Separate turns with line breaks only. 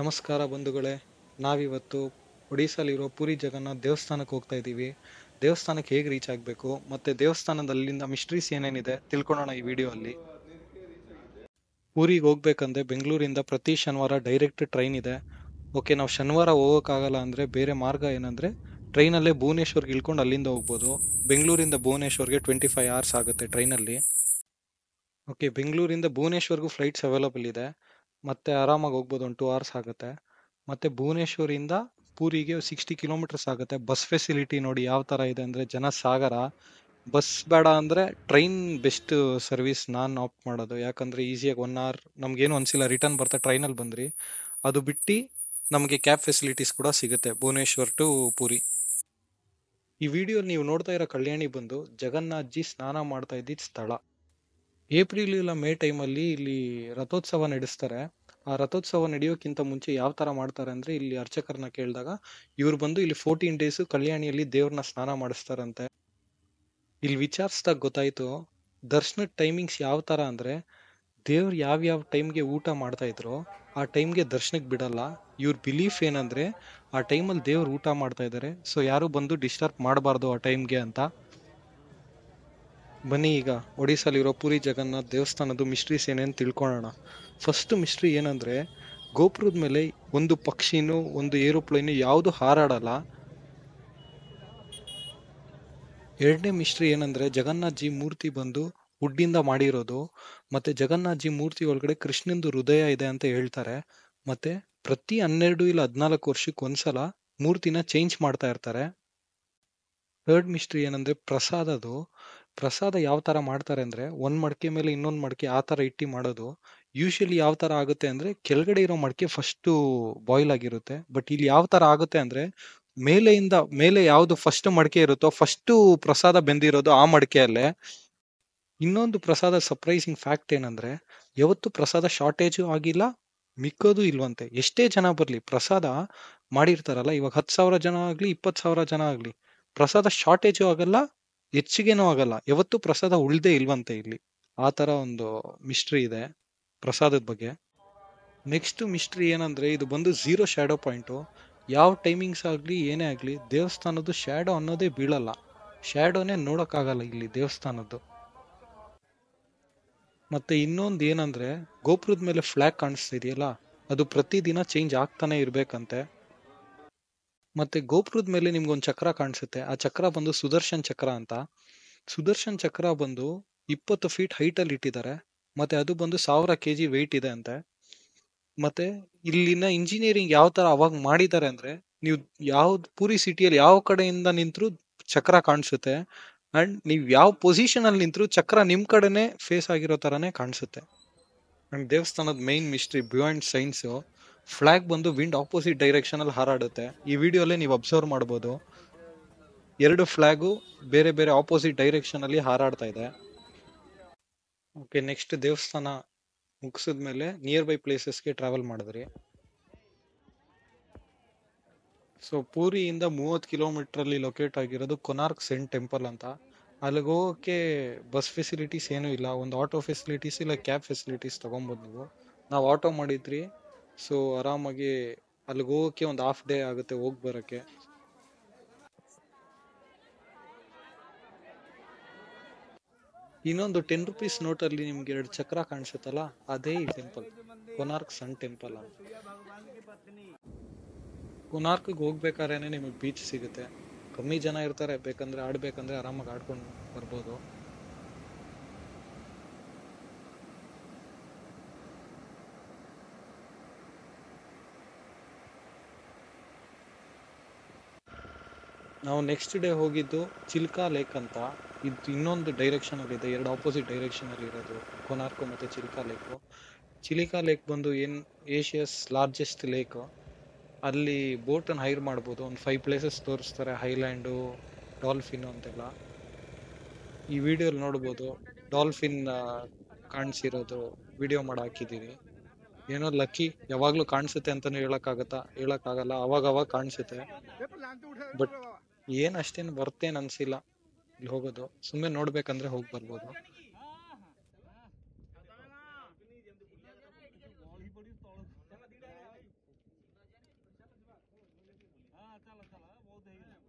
ನಮಸ್ಕಾರ ಬಂಧುಗಳೇ ನಾವಿವತ್ತು ಒಡಿಸಲಿರೋ ಪುರಿ ಜಗನ್ನಾಥ್ ದೇವಸ್ಥಾನಕ್ಕೆ ಹೋಗ್ತಾ ಇದ್ದೀವಿ ದೇವಸ್ಥಾನಕ್ಕೆ ಹೇಗೆ ರೀಚ್ ಆಗಬೇಕು ಮತ್ತು ದೇವಸ್ಥಾನದಲ್ಲಿಂದ ಮಿಸ್ಟ್ರೀಸ್ ಏನೇನಿದೆ ತಿಳ್ಕೊಳ್ಳೋಣ ಈ ವಿಡಿಯೋ ಅಲ್ಲಿ ಊರಿಗೆ ಹೋಗ್ಬೇಕಂದ್ರೆ ಬೆಂಗಳೂರಿಂದ ಪ್ರತಿ ಶನಿವಾರ ಡೈರೆಕ್ಟ್ ಟ್ರೈನ್ ಇದೆ ಓಕೆ ನಾವು ಶನಿವಾರ ಹೋಗೋಕ್ಕಾಗಲ್ಲ ಅಂದರೆ ಬೇರೆ ಮಾರ್ಗ ಏನಂದರೆ ಟ್ರೈನಲ್ಲೇ ಭುವನೇಶ್ವರ್ಗೆ ಇಳ್ಕೊಂಡು ಅಲ್ಲಿಂದ ಹೋಗ್ಬೋದು ಬೆಂಗಳೂರಿಂದ ಭುವನೇಶ್ವರ್ಗೆ ಟ್ವೆಂಟಿ ಫೈವ್ ಅವರ್ಸ್ ಆಗುತ್ತೆ ಟ್ರೈನಲ್ಲಿ ಓಕೆ ಬೆಂಗಳೂರಿಂದ ಭುವನೇಶ್ವರ್ಗೂ ಫ್ಲೈಟ್ಸ್ ಅವೈಲಬಲ್ ಇದೆ ಮತ್ತೆ ಆರಾಮಾಗಿ ಹೋಗ್ಬೋದು ಒಂದು ಟೂ ಅವರ್ಸ್ ಆಗುತ್ತೆ ಮತ್ತೆ ಭುವನೇಶ್ವರಿಂದ ಪೂರಿಗೆ ಸಿಕ್ಸ್ಟಿ ಕಿಲೋಮೀಟರ್ಸ್ ಆಗುತ್ತೆ ಬಸ್ ಫೆಸಿಲಿಟಿ ನೋಡಿ ಯಾವ ಥರ ಇದೆ ಅಂದರೆ ಜನ ಸಾಗರ ಬಸ್ ಬೇಡ ಅಂದರೆ ಟ್ರೈನ್ ಬೆಸ್ಟ್ ಸರ್ವಿಸ್ ನಾನು ಆಪ್ ಮಾಡೋದು ಯಾಕಂದರೆ ಈಸಿಯಾಗಿ ಒನ್ ಅವರ್ ನಮಗೇನು ಅನಿಸಿಲ್ಲ ರಿಟರ್ನ್ ಬರ್ತಾ ಟ್ರೈನಲ್ಲಿ ಬಂದ್ರಿ ಅದು ಬಿಟ್ಟು ನಮಗೆ ಕ್ಯಾಬ್ ಫೆಸಿಲಿಟೀಸ್ ಕೂಡ ಸಿಗುತ್ತೆ ಭುವನೇಶ್ವರ್ ಟು ಪೂರಿ ಈ ವಿಡಿಯೋ ನೀವು ನೋಡ್ತಾ ಇರೋ ಕಲ್ಯಾಣಿ ಬಂದು ಜಗನ್ನಾಥ್ ಜಿ ಸ್ನಾನ ಮಾಡ್ತಾ ಇದ್ದಿದ್ದ ಸ್ಥಳ ಏಪ್ರಿಲ್ ಇಲ್ಲ ಮೇ ಟೈಮಲ್ಲಿ ಇಲ್ಲಿ ರಥೋತ್ಸವ ನಡೆಸ್ತಾರೆ ಆ ರಥೋತ್ಸವ ನಡೆಯೋಕ್ಕಿಂತ ಮುಂಚೆ ಯಾವ ತರ ಮಾಡ್ತಾರೆ ಅಂದ್ರೆ ಇಲ್ಲಿ ಅರ್ಚಕರನ್ನ ಕೇಳಿದಾಗ ಇವ್ರು ಬಂದು ಇಲ್ಲಿ ಫೋರ್ಟೀನ್ ಡೇಸ್ ಕಲ್ಯಾಣಿಯಲ್ಲಿ ದೇವ್ರನ್ನ ಸ್ನಾನ ಮಾಡಿಸ್ತಾರಂತೆ ಇಲ್ಲಿ ವಿಚಾರಿಸ್ದಾಗ ಗೊತ್ತಾಯ್ತು ದರ್ಶನದ ಟೈಮಿಂಗ್ಸ್ ಯಾವ ಥರ ಅಂದರೆ ದೇವ್ರು ಯಾವ್ಯಾವ ಟೈಮ್ಗೆ ಊಟ ಮಾಡ್ತಾ ಇದ್ರು ಆ ಟೈಮ್ಗೆ ದರ್ಶನಕ್ಕೆ ಬಿಡಲ್ಲ ಇವ್ರ ಬಿಲೀಫ್ ಏನಂದ್ರೆ ಆ ಟೈಮಲ್ಲಿ ದೇವ್ರು ಊಟ ಮಾಡ್ತಾ ಇದ್ದಾರೆ ಸೊ ಯಾರು ಬಂದು ಡಿಸ್ಟರ್ಬ್ ಮಾಡಬಾರ್ದು ಆ ಟೈಮ್ಗೆ ಅಂತ ಬನ್ನಿ ಈಗ ಒಡಿಸಲಿರೋ ಪುರಿ ಜಗನ್ನಾಥ್ ದೇವಸ್ಥಾನದ ಮಿಸ್ಟ್ರೀಸ್ ಏನೇನು ತಿಳ್ಕೊಳ್ಳೋಣ ಫಸ್ಟ್ ಮಿಸ್ಟ್ರಿ ಏನಂದ್ರೆ ಗೋಪುರದ ಮೇಲೆ ಒಂದು ಪಕ್ಷಿನೂ ಒಂದು ಏರೋಪ್ಲೇನು ಯಾವುದು ಹಾರಾಡಲ್ಲ ಎರಡನೇ ಮಿಸ್ಟ್ರಿ ಜಗನ್ನಾಥ್ ಜಗನ್ನಾಥ್ಜಿ ಮೂರ್ತಿ ಬಂದು ಉಡ್ಡಿಂದ ಮಾಡಿರೋದು ಜಗನ್ನಾಥ್ ಜಗನ್ನಾಥ್ಜಿ ಮೂರ್ತಿ ಒಳಗಡೆ ಕೃಷ್ಣಂದು ಹೃದಯ ಇದೆ ಅಂತ ಹೇಳ್ತಾರೆ ಮತ್ತೆ ಪ್ರತಿ ಹನ್ನೆರಡು ಇಲ್ಲ ಹದಿನಾಲ್ಕು ವರ್ಷಕ್ಕೆ ಒಂದ್ಸಲ ಮೂರ್ತಿನ ಚೇಂಜ್ ಮಾಡ್ತಾ ಇರ್ತಾರೆ ಥರ್ಡ್ ಮಿಸ್ಟ್ರಿ ಏನಂದರೆ ಅದು ಪ್ರಸಾದ ಯಾವ ತರ ಮಾಡ್ತಾರೆ ಅಂದ್ರೆ ಒಂದ್ ಮಡಿಕೆ ಮೇಲೆ ಇನ್ನೊಂದ್ ಮಡಿಕೆ ಆ ತರ ಇಟ್ಟಿ ಮಾಡೋದು. ಯೂಶುವಲಿ ಯಾವ ತರ ಆಗುತ್ತೆ ಅಂದ್ರೆ, ಕೆಳಗಡೆ ಇರೋ ಮಡಿಕೆ ಫಸ್ಟು ಬಾಯ್ಲ್ ಆಗಿರುತ್ತೆ. ಬಟ್ ಇಲ್ಲಿ ಯಾವ ತರ ಆಗುತ್ತೆ ಅಂದ್ರೆ, ಮೇಲೆಯಿಂದ ಮೇಲೆ ಯಾವ್ದು ಫಸ್ಟ್ ಮಡಿಕೆ ಇರುತ್ತೋ, ಫಸ್ಟು ಪ್ರಸಾದ ಬೆಂದಿರೋದು ಆ ಮಡಿಕೆಯಲ್ಲೇ ಇನ್ನೊಂದು ಪ್ರಸಾದ ಸರ್ಪ್ರೈಸಿಂಗ್ ಫ್ಯಾಕ್ಟ್ ಏನಂದ್ರೆ, ಯಾವತ್ತು ಪ್ರಸಾದ ಶಾರ್ಟೇಜು ಆಗಿಲ್ಲ, ಮಿಕ್ಕೋದು ಇಲ್ವಂತೆ. ಎಷ್ಟೇ ಜನ ಬರ್ಲಿ, ಪ್ರಸಾದ ಮಾಡಿರ್ತಾರಲ್ಲ, ಇವಾಗ ಹತ್ತು ಸಾವಿರ ಜನ ಆಗ್ಲಿ, ಸಾವಿರ ಜನ ಆಗ್ಲಿ, ಪ್ರಸಾದ ಶಾರ್ಟೇಜು ಆಗಲ್ಲ ಹೆಚ್ಚಿಗೆನೂ ಆಗಲ್ಲ ಯಾವತ್ತು ಪ್ರಸಾದ ಉಳ್ದೇ ಇಲ್ವಂತೆ ಇಲ್ಲಿ ಆ ತರ ಒಂದು ಮಿಸ್ಟ್ರಿ ಇದೆ ಪ್ರಸಾದದ ಬಗ್ಗೆ ನೆಕ್ಸ್ಟ್ ಮಿಸ್ಟ್ರಿ ಏನಂದ್ರೆ ಇದು ಬಂದು ಝೀರೋ ಶ್ಯಾಡೋ ಪಾಯಿಂಟು ಯಾವ ಟೈಮಿಂಗ್ಸ್ ಆಗಲಿ ಏನೇ ಆಗಲಿ ದೇವಸ್ಥಾನದ್ದು ಶ್ಯಾಡೋ ಅನ್ನೋದೇ ಬೀಳಲ್ಲ ಶ್ಯಾಡೋನೇ ಆಗಲ್ಲ ಇಲ್ಲಿ ದೇವಸ್ಥಾನದ್ದು ಮತ್ತೆ ಇನ್ನೊಂದು ಏನಂದ್ರೆ ಗೋಪುರದ ಮೇಲೆ ಫ್ಲಾಗ್ ಕಾಣಿಸ್ತಿದೆಯಲ್ಲ ಅದು ಪ್ರತಿದಿನ ಚೇಂಜ್ ಆಗ್ತಾನೆ ಇರಬೇಕಂತೆ ಮತ್ತೆ ಗೋಪುರದ ಮೇಲೆ ನಿಮ್ಗೊಂದು ಚಕ್ರ ಕಾಣಿಸುತ್ತೆ ಆ ಚಕ್ರ ಬಂದು ಸುದರ್ಶನ್ ಚಕ್ರ ಅಂತ ಸುದರ್ಶನ್ ಚಕ್ರ ಬಂದು ಇಪ್ಪತ್ತು ಫೀಟ್ ಹೈಟ್ ಅಲ್ಲಿ ಇಟ್ಟಿದ್ದಾರೆ ಮತ್ತೆ ಅದು ಬಂದು ಸಾವಿರ ಕೆಜಿ ವೆಯ್ಟ್ ಇದೆ ಅಂತೆ ಮತ್ತೆ ಇಲ್ಲಿನ ಇಂಜಿನಿಯರಿಂಗ್ ಯಾವ ತರ ಅವಾಗ ಮಾಡಿದ್ದಾರೆ ಅಂದ್ರೆ ನೀವು ಯಾವ ಪೂರಿ ಸಿಟಿಯಲ್ಲಿ ಯಾವ ಕಡೆಯಿಂದ ನಿಂತರು ಚಕ್ರ ಕಾಣಿಸುತ್ತೆ ಅಂಡ್ ನೀವು ಯಾವ ಪೊಸಿಷನ್ ಅಲ್ಲಿ ನಿಂತರು ಚಕ್ರ ನಿಮ್ ಕಡೆನೆ ಫೇಸ್ ಆಗಿರೋ ತರಾನೇ ಕಾಣಿಸುತ್ತೆ ಅಂಡ್ ದೇವಸ್ಥಾನದ main mystery beyond science flag ಬಂದು ವಿಂಡ್ ಆಪೋಸಿಟ್ ಡೈರೆಕ್ಷನ್ ಅಲ್ಲಿ ಹಾರಾಡುತ್ತೆ ಈ ವಿಡಿಯೋಲ್ಲೇ ನೀವು ಅಬ್ಸರ್ವ್ ಮಾಡಬಹುದು ಎರಡು ಫ್ಲಾಗು ಬೇರೆ ಬೇರೆ ಆಪೋಸಿಟ್ ಡೈರೆಕ್ಷನ್ ಅಲ್ಲಿ ಹಾರಾಡ್ತಾ ಇದೆ ಓಕೆ ನೆಕ್ಸ್ಟ್ ದೇವಸ್ಥಾನ ಮೇಲೆ ನಿಯರ್ ಬೈ ಪ್ಲೇಸಸ್ಗೆ ಟ್ರಾವೆಲ್ ಮಾಡಿದ್ರಿ ಸೊ ಪೂರಿಯಿಂದ ಮೂವತ್ತು ಕಿಲೋಮೀಟ್ರಲ್ಲಿ ಲೊಕೇಟ್ ಆಗಿರೋದು ಕೊನಾರ್ಕ್ ಸೆಂಟ್ ಟೆಂಪಲ್ ಅಂತ ಅಲ್ಲಿಗೆ ಹೋಗೋಕ್ಕೆ ಬಸ್ ಫೆಸಿಲಿಟೀಸ್ ಏನೂ ಇಲ್ಲ ಒಂದು ಆಟೋ ಫೆಸಿಲಿಟೀಸ್ ಇಲ್ಲ ಕ್ಯಾಬ್ ಫೆಸಿಲಿಟೀಸ್ ತೊಗೊಬೋದು ನೀವು ನಾವು ಆಟೋ ಮಾಡಿದ್ರಿ ಸೊ ಆರಾಮಾಗಿ ಅಲ್ಲಿಗೆ ಹೋಗೋಕ್ಕೆ ಒಂದು ಹಾಫ್ ಡೇ ಆಗುತ್ತೆ ಹೋಗಿ ಬರೋಕ್ಕೆ ಇನ್ನೊಂದು ಟೆನ್ ರುಪೀಸ್ ನೋಟಲ್ಲಿ ನಿಮ್ಗೆ ಎರಡು ಚಕ್ರ ಕಾಣಿಸುತ್ತಲ್ಲ ಅದೇ ಈ ಟೆಂಪಲ್ ಕೊನಾರ್ಕ್ ಸನ್ ಟೆಂಪಲ್ ಅಂತ ಕೊನಾರ್ಕ್ಗೆ ಹೋಗ್ಬೇಕಾದ್ರೆ ನಿಮಗೆ ಬೀಚ್ ಸಿಗುತ್ತೆ ಕಮ್ಮಿ ಜನ ಇರ್ತಾರೆ ಬೇಕಂದ್ರೆ ಆಡ್ಬೇಕಂದ್ರೆ ಆರಾಮಾಗಿ ಆಡ್ಕೊಂಡು ಬರ್ಬೋದು ನಾವು ನೆಕ್ಸ್ಟ್ ಡೇ ಹೋಗಿದ್ದು ಚಿಲ್ಕಾ ಲೇಕ್ ಅಂತ ಇದು ಇನ್ನೊಂದು ಅಲ್ಲಿ ಇದೆ ಎರಡು ಆಪೋಸಿಟ್ ಅಲ್ಲಿ ಇರೋದು ಕೊನಾರ್ಕು ಮತ್ತೆ ಚಿಲ್ಕಾ ಲೇಕ್ ಚಿಲಿಕಾ ಲೇಕ್ ಬಂದು ಏನು ಏಷ್ಯಾಸ್ ಲಾರ್ಜೆಸ್ಟ್ ಲೇಕ್ ಅಲ್ಲಿ ಬೋಟನ್ನು ಹೈರ್ ಮಾಡ್ಬೋದು ಒಂದು ಫೈವ್ ಪ್ಲೇಸಸ್ ತೋರಿಸ್ತಾರೆ ಹೈಲ್ಯಾಂಡು ಡಾಲ್ಫಿನ್ ಅಂತೆಲ್ಲ ಈ ವಿಡಿಯೋಲಿ ನೋಡ್ಬೋದು ಡಾಲ್ಫಿನ್ ಕಾಣಿಸಿರೋದು ವಿಡಿಯೋ ಮಾಡಿ ಹಾಕಿದ್ದೀವಿ ಏನೋ ಲಕ್ಕಿ ಯಾವಾಗಲೂ ಕಾಣಿಸುತ್ತೆ ಅಂತಲೂ ಹೇಳೋಕ್ಕಾಗತ್ತಾ ಹೇಳೋಕ್ಕಾಗಲ್ಲ ಅವಾಗ ಅವಾಗ ಕಾಣಿಸುತ್ತೆ ಬಟ್ ಏನಷ್ಟೇನ್ ಬರತೇನ್ ಅನ್ಸಿಲ್ಲ ಹೋಗಬಹುದು ಸುಮ್ಮನೆ ನೋಡ್ಬೇಕಂದ್ರೆ ಹೋಗಿ ಬರಬಹುದು ಹಾ ಚalo ಚalo ಬಹುದೈ